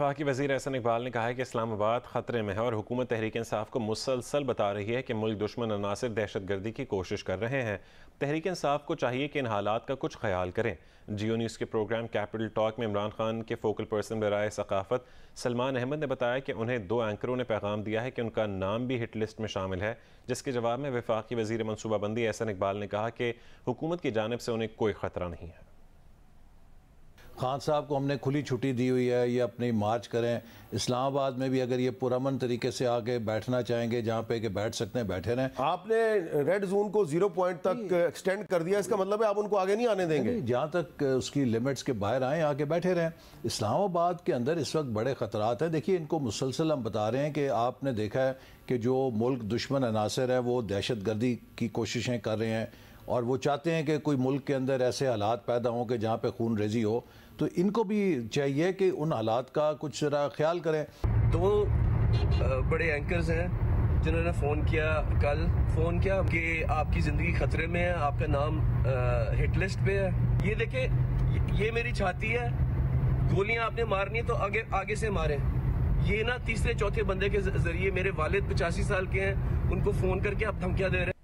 वफाकी वजीर अहसन इकबाल ने कहा है कि इस्लामाबाद ख़तरे में है और हुकूमत तहरीक इंसाफ को मुसलसल बता रही है कि मुल्क दुश्मन अनासर दहशत गर्दी की कोशिश कर रहे हैं तहरीक इंसाफ को चाहिए कि इन हालात का कुछ ख्याल करें जियो न्यूज़ के प्रोग्राम कैपिटल टॉक में इमरान खान के फोकल पर्सन बरए सकाफत सलमान अहमद ने बताया कि उन्हें दो एंकरों ने पैगाम दिया है कि उनका नाम भी हिट लिस्ट में शामिल है जिसके जवाब में विफाक वजी मनसूबाबंदी अहसन इकबाल ने कहा कि हुकूमत की जानब से उन्हें कोई ख़तरा नहीं है खान साहब को हमने खुली छुट्टी दी हुई है ये अपनी मार्च करें इस्लामाबाद में भी अगर ये पुरमन तरीके से आके बैठना चाहेंगे जहाँ पे के बैठ सकते हैं बैठे रहें आपने रेड जोन को जीरो पॉइंट तक एक्सटेंड कर दिया इसका मतलब है आप उनको आगे नहीं आने देंगे जहाँ तक उसकी लिमिट्स के बाहर आएँ आके बैठे रहें इस्लामाबाद के अंदर इस वक्त बड़े ख़तरात हैं देखिए इनको मुसलसल हम बता रहे हैं कि आपने देखा है कि जो मुल्क दुश्मन अनासर है वो दहशत गर्दी की कोशिशें कर रहे हैं और वो चाहते हैं कि कोई मुल्क के अंदर ऐसे हालात पैदा हों कि जहाँ पे खून रेजी हो तो इनको भी चाहिए कि उन हालात का कुछ जरा ख्याल करें दो तो बड़े एंकर्स हैं जिन्होंने फ़ोन किया कल फ़ोन किया कि आपकी ज़िंदगी ख़तरे में है आपका नाम हिट लिस्ट पे है ये देखें ये मेरी छाती है गोलियां आपने मारनी है तो आगे आगे से मारें ये ना तीसरे चौथे बंदे के जरिए मेरे वालिद पचासी साल के हैं उनको फ़ोन करके आप धमकिया दे रहे हैं